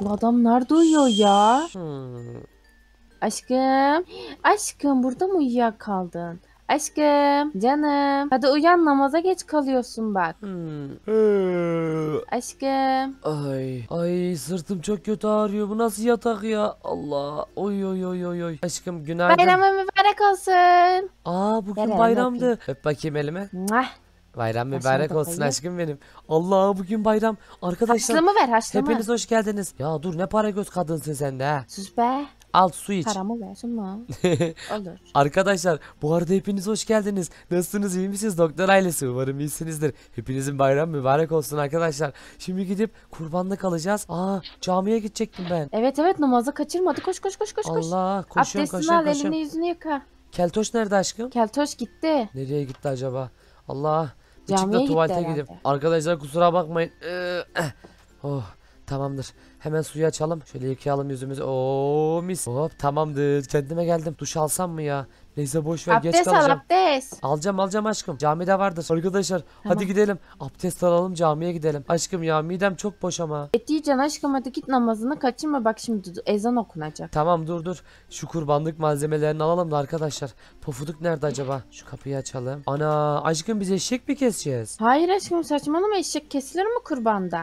Bu adam nerede uyuyor ya? Hmm. Aşkım. Aşkım burada mı uyuyakaldın? Aşkım. Canım. Hadi uyan namaza geç kalıyorsun bak. Hmm. Aşkım. Ay. Ay sırtım çok kötü ağrıyor. Bu nasıl yatak ya? Allah. Oy oy oy oy Aşkım günaydın. Bayramın mübarek olsun. Aa bugün Gel, bayramdı. Öp bakayım elime. Mwah. Bayram mübarek olsun hayır. aşkım benim. Allah bugün bayram. Arkadaşlar. Haşlama ver haşlama. Hepiniz hoş geldiniz. Ya dur ne para göz kadınsın sen de Sus be. Al su iç. Paramı versin mi? Olur. Arkadaşlar bu arada hepiniz hoş geldiniz. Nasılsınız iyi misiniz doktor ailesi? Umarım iyisinizdir. Hepinizin bayram mübarek olsun arkadaşlar. Şimdi gidip kurbanlık alacağız. Aa camiye gidecektim ben. Evet evet namaza kaçırmadı. Koş koş koş koş. Allah koşuyorum Abdestini al koşuyorum. elini yüzünü yıka. Keltoş nerede aşkım? Keltoş gitti. Nereye gitti acaba? Allah. Camiye Çıkla gitti tuvalete herhalde. Arkadaşlar kusura bakmayın. Ee, eh. oh, tamamdır. Hemen suyu açalım. Şöyle yıkayalım yüzümüzü. Oo mis. Hop tamamdır. Kendime geldim. Duş alsam mı ya? Neyse boş ver abdest geç kalacağım. Al, Alacağım alacağım aşkım. Camide vardır. Arkadaşlar tamam. hadi gidelim. Abdest alalım camiye gidelim. Aşkım ya midem çok boş ama. Et yiyeceksin aşkım hadi git namazını kaçırma. Bak şimdi ezan okunacak. Tamam dur dur. Şu kurbanlık malzemelerini alalım da arkadaşlar. Pofuduk nerede acaba? Şu kapıyı açalım. Ana aşkım biz eşek mi keseceğiz? Hayır aşkım saçmalama eşek kesilir mi kurbanda?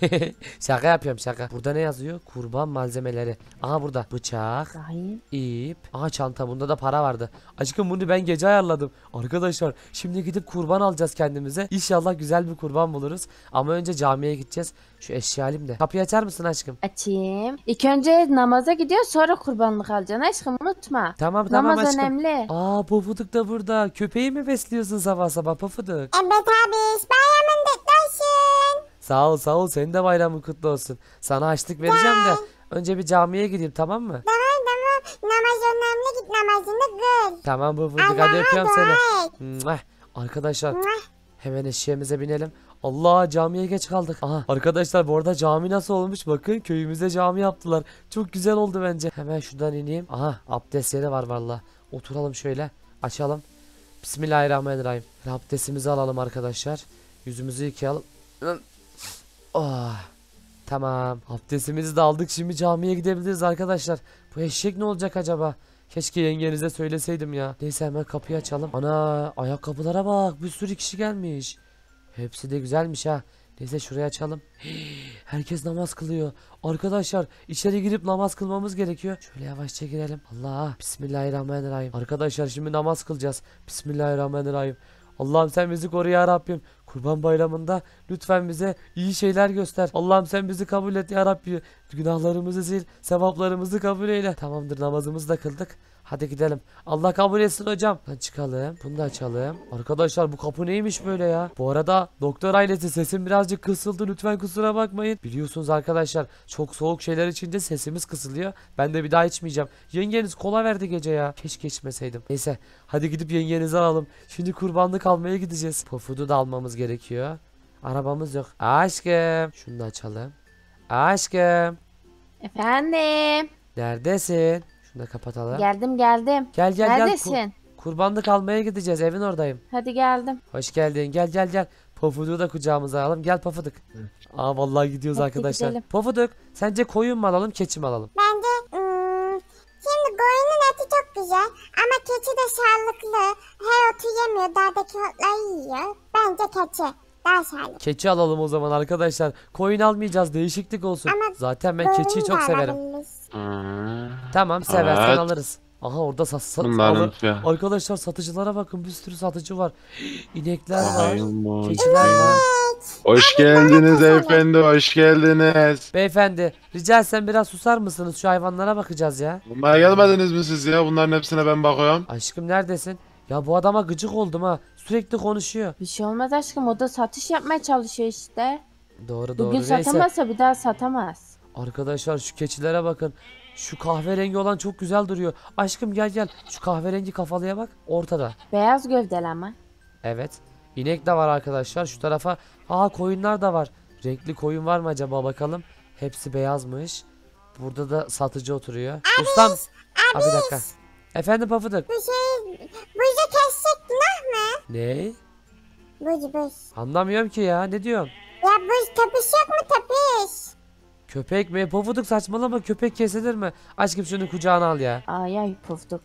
şaka yapıyorum şaka dakika. Burada ne yazıyor? Kurban malzemeleri. Aha burada. Bıçak. Dahi. ip. Aha çanta. Bunda da para vardı. Aşkım bunu ben gece ayarladım. Arkadaşlar şimdi gidip kurban alacağız kendimize. İnşallah güzel bir kurban buluruz. Ama önce camiye gideceğiz. Şu eşya alayım da. Kapıyı açar mısın aşkım? Açayım. İlk önce namaza gidiyor sonra kurbanlık alacaksın aşkım unutma. Tamam tamam Namaz aşkım. önemli. Aa Pofuduk da burada. Köpeği mi besliyorsun sabah sabah Pofuduk? Evet abi. Ben Sağ ol sağ ol. Senin de bayramın kutlu olsun. Sana açlık vereceğim de. Önce bir camiye gideyim tamam mı? Tamam tamam. Namaz önemli git namazını kıl. Tamam bu fıstık hadi Allah'a öpüyorum seni. Mwah. Arkadaşlar hemen eşeğimize binelim. Allah camiye geç kaldık. Aha arkadaşlar bu arada cami nasıl olmuş bakın köyümüze cami yaptılar. Çok güzel oldu bence. Hemen şuradan ineyim. Aha abdest yeri var valla. Oturalım şöyle açalım. Bismillahirrahmanirrahim. Abdestimizi alalım arkadaşlar. Yüzümüzü yıkayalım. Oh. Tamam. Abdestimizi de aldık. Şimdi camiye gidebiliriz arkadaşlar. Bu eşek ne olacak acaba? Keşke yengenize söyleseydim ya. Neyse hemen kapıyı açalım. Ana ayakkabılara bak. Bir sürü kişi gelmiş. Hepsi de güzelmiş ha. Neyse şuraya açalım. herkes namaz kılıyor. Arkadaşlar içeri girip namaz kılmamız gerekiyor. Şöyle yavaşça girelim. Allah. Bismillahirrahmanirrahim. Arkadaşlar şimdi namaz kılacağız. Bismillahirrahmanirrahim. Allah'ım sen bizi koru ya Rabbim. Kurban bayramında lütfen bize iyi şeyler göster. Allah'ım sen bizi kabul et ya Rabbi. Günahlarımızı sil, sevaplarımızı kabul eyle. Tamamdır namazımızı da kıldık. Hadi gidelim. Allah kabul etsin hocam. Ben çıkalım. Bunu da açalım. Arkadaşlar bu kapı neymiş böyle ya? Bu arada doktor ailesi sesim birazcık kısıldı. Lütfen kusura bakmayın. Biliyorsunuz arkadaşlar çok soğuk şeyler içince sesimiz kısılıyor. Ben de bir daha içmeyeceğim. Yengeniz kola verdi gece ya. Keşke içmeseydim. Neyse hadi gidip yengenizi alalım. Şimdi kurbanlık almaya gideceğiz. Pofudu da almamız gerekiyor. Arabamız yok. Aşkım. Şunu da açalım. Aşkım. Efendim. Neredesin? Şunu da kapatalım. Geldim geldim. Gel gel Neredesin? gel. Kur kurbanlık almaya gideceğiz. Evin oradayım. Hadi geldim. Hoş geldin. Gel gel gel. Pofuduğu da kucağımıza alalım. Gel Pofuduk. Aa vallahi gidiyoruz Hadi arkadaşlar. Pofuduk sence koyun mu alalım keçi mi alalım? Bence çok güzel ama keçi de sağlıklı. Her otu yemiyor, dağdaki otları yiyor. Bence keçi. Daha sağlıklı. Keçi alalım o zaman arkadaşlar. Koyun almayacağız değişiklik olsun. Ama Zaten ben keçiyi çok severim. Tamam seversen Evet. alırız. Aha orada sat, sat alır. Arkadaşlar satıcılara bakın bir sürü satıcı var. İnekler var, Keçiler var. Hoş geldiniz efendi, hoş geldiniz. Beyefendi rica etsem biraz susar mısınız? Şu hayvanlara bakacağız ya. Bunlara gelmediniz mi siz ya? Bunların hepsine ben bakıyorum. Aşkım neredesin? Ya bu adama gıcık oldum ha. Sürekli konuşuyor. Bir şey olmaz aşkım o da satış yapmaya çalışıyor işte. Doğru doğru. Bugün Neyse. satamazsa bir daha satamaz. Arkadaşlar şu keçilere bakın. Şu kahverengi olan çok güzel duruyor. Aşkım gel gel. Şu kahverengi kafalıya bak. Ortada. Beyaz gövdeli ama. Evet. İnek de var arkadaşlar. Şu tarafa. Aa koyunlar da var. Renkli koyun var mı acaba bakalım. Hepsi beyazmış. Burada da satıcı oturuyor. Abi, Ustam. Abi, abi bir dakika. Efendim Pafıdık. Bu şey buzu kesecek günah mı? Ne? Buz buz. Anlamıyorum ki ya ne diyorsun? Ya buz tapış yok mu tapış? Köpek mi? Pofuduk saçmalama köpek kesilir mi? Aşkım şunu kucağına al ya. Ay ay pofuduk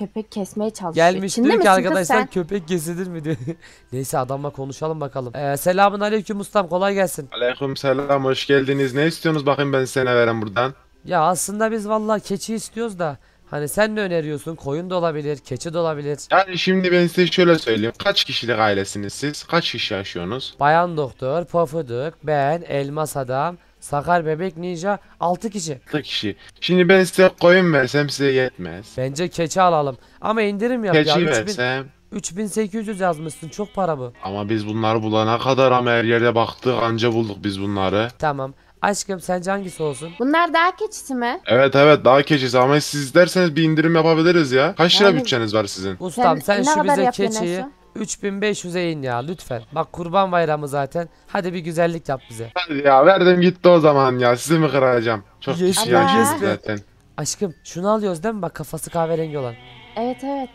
Köpek kesmeye çalışıyor. Gelmiş İçinde diyor ki arkadaşlar sen? köpek kesilir mi diyor. Neyse adamla konuşalım bakalım. Ee, selamun aleyküm ustam kolay gelsin. Aleyküm selam hoş geldiniz. Ne istiyorsunuz bakayım ben size veren buradan. Ya aslında biz vallahi keçi istiyoruz da. Hani sen ne öneriyorsun? Koyun da olabilir, keçi de olabilir. Yani şimdi ben size şöyle söyleyeyim. Kaç kişilik ailesiniz siz? Kaç kişi yaşıyorsunuz? Bayan doktor, pofuduk, ben, elmas adam, Sakar Bebek Ninja 6 kişi. 6 kişi. Şimdi ben size koyun versem size yetmez. Bence keçi alalım. Ama indirim yap Keçi ya. 3000 versem. 3800 yazmışsın çok para bu. Ama biz bunları bulana kadar ama her yerde baktık anca bulduk biz bunları. Tamam. Aşkım sence hangisi olsun? Bunlar daha keçisi mi? Evet evet daha keçisi ama siz derseniz bir indirim yapabiliriz ya. Kaç lira Yani- bütçeniz var sizin? Ustam sen, Sen ne şu kadar bize keçiyi Esu? 3500'e in ya lütfen. Bak kurban bayramı zaten. Hadi bir güzellik yap bize. Hadi ya verdim gitti o zaman ya. Sizi mi kıracağım? Çok Yes, yes, yes. zaten. Aşkım şunu alıyoruz değil mi? Bak kafası kahverengi olan. Evet evet.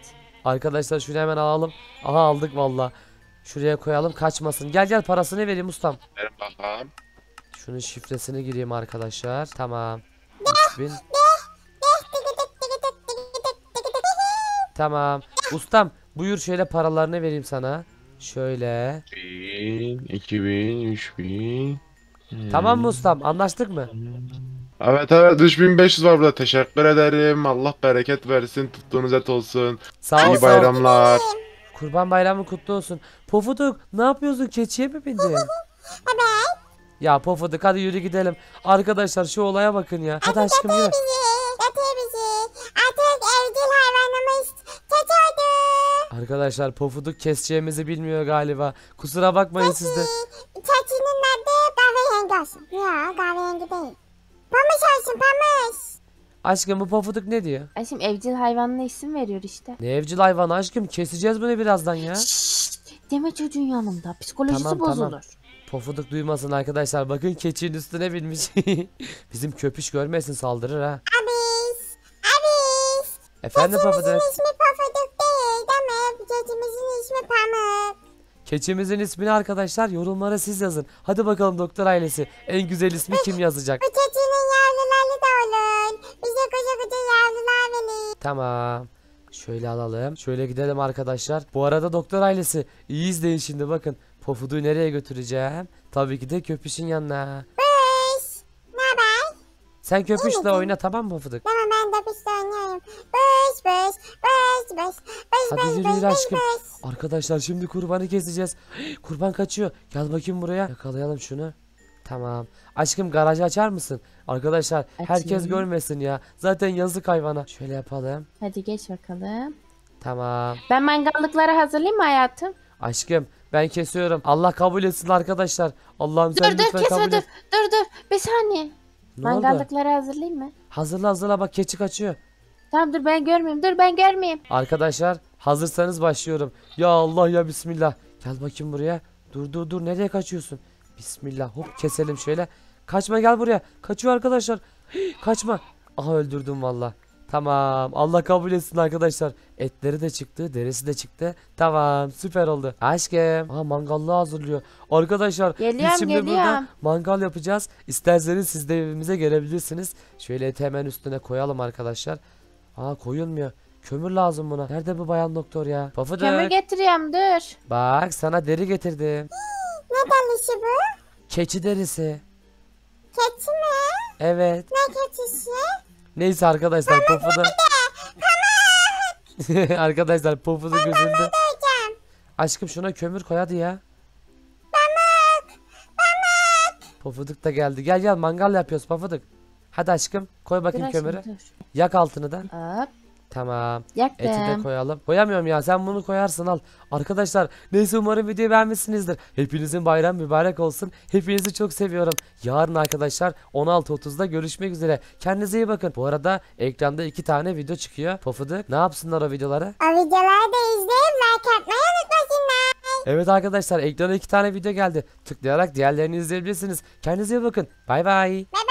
Arkadaşlar şunu hemen alalım. Aha aldık valla. Şuraya koyalım kaçmasın. Gel gel parasını vereyim ustam. Verin bakalım. Şunun şifresini gireyim arkadaşlar. Tamam. 3000. Tamam. Ustam Buyur şöyle paralarını vereyim sana. Şöyle. 1000, 2000, 3000. Tamam mı ustam? Anlaştık mı? Evet evet 3500 var burada. Teşekkür ederim. Allah bereket versin. Tuttuğunuz et olsun. Sağ ol. İyi sağ ol. bayramlar. Kurban bayramı kutlu olsun. Pofuduk ne yapıyorsun? Keçiye mi bindin? Ya Pofuduk hadi yürü gidelim. Arkadaşlar şu olaya bakın ya. Hadi aşkım yürü. Arkadaşlar pofuduk keseceğimizi bilmiyor galiba. Kusura bakmayın Peki, sizde. Çekinin adı kahverengi olsun. Yok kahverengi değil. Pamuş olsun pamuş. Aşkım bu pofuduk ne diyor? Aşkım evcil hayvanına isim veriyor işte. Ne evcil hayvanı aşkım keseceğiz bunu birazdan ya. Şşş, deme çocuğun yanında psikolojisi tamam, bozulur. Tamam. Pofuduk duymasın arkadaşlar bakın keçinin üstüne binmiş. Bizim köpüş görmesin saldırır ha. Abis. Abis. Efendim Keçimizin pofuduk. ismi pofuduk. Keçimizin ismini arkadaşlar yorumlara siz yazın. Hadi bakalım doktor ailesi. En güzel ismi kim yazacak? Bu keçinin yavruları da olun. Bize koca koca yavrular verin. Tamam. Şöyle alalım. Şöyle gidelim arkadaşlar. Bu arada doktor ailesi iyi izleyin şimdi bakın. Pofudu'yu nereye götüreceğim? Tabii ki de köpüşün yanına. Sen köpüşle oyna tamam mı Fıdık? Tamam ben köpüşle oynuyorum. Bış bış bış bış bış Hadi bış yürü bış yürü aşkım. Bış. Arkadaşlar şimdi kurbanı keseceğiz. Kurban kaçıyor. Gel bakayım buraya. Yakalayalım şunu. Tamam. Aşkım garajı açar mısın? Arkadaşlar Açayım. herkes görmesin ya. Zaten yazık hayvana. Şöyle yapalım. Hadi geç bakalım. Tamam. Ben mangallıkları hazırlayayım mı hayatım? Aşkım ben kesiyorum. Allah kabul etsin arkadaşlar. Allah'ım sen dur, lütfen dur, kesme, kabul et. Dur dur kesme dur. Dur dur bir saniye. Ne oldu? Mangallıkları hazırlayayım mı? Hazırla hazırla bak keçi kaçıyor. Tamam dur ben görmeyeyim. Dur ben görmeyeyim. Arkadaşlar hazırsanız başlıyorum. Ya Allah ya Bismillah. Gel bakayım buraya. Dur dur dur nereye kaçıyorsun? Bismillah hop keselim şöyle. Kaçma gel buraya. Kaçıyor arkadaşlar. Kaçma. Aha öldürdüm valla. Tamam. Allah kabul etsin arkadaşlar. Etleri de çıktı. Derisi de çıktı. Tamam. Süper oldu. Aşkım. Aa mangallı hazırlıyor. Arkadaşlar geliyorum, biz şimdi geliyorum. burada mangal yapacağız. İsterseniz siz de evimize gelebilirsiniz. Şöyle eti hemen üstüne koyalım arkadaşlar. Aa koyulmuyor. Kömür lazım buna. Nerede bu bayan doktor ya? Pafıdık. Kömür getireyim dur. Bak sana deri getirdim. ne derisi bu? Keçi derisi. Keçi mi? Evet. Ne keçisi? Neyse arkadaşlar Pufu'da... arkadaşlar Pufu'da gözünde... Aşkım şuna kömür koy hadi ya. Pofuduk da geldi. Gel gel mangal yapıyoruz Pofuduk. Hadi aşkım koy bakayım Dur kömürü. Yak altını da. Hop. Tamam. Yaktım. Eti de koyalım. Koyamıyorum ya sen bunu koyarsın al. Arkadaşlar neyse umarım videoyu beğenmişsinizdir. Hepinizin bayram mübarek olsun. Hepinizi çok seviyorum. Yarın arkadaşlar 16.30'da görüşmek üzere. Kendinize iyi bakın. Bu arada ekranda iki tane video çıkıyor. Pofuduk ne yapsınlar o videoları? O videoları da izleyin. Like atmayı unutmasınlar. Evet arkadaşlar ekrana iki tane video geldi. Tıklayarak diğerlerini izleyebilirsiniz. Kendinize iyi bakın. Bay bay. Bay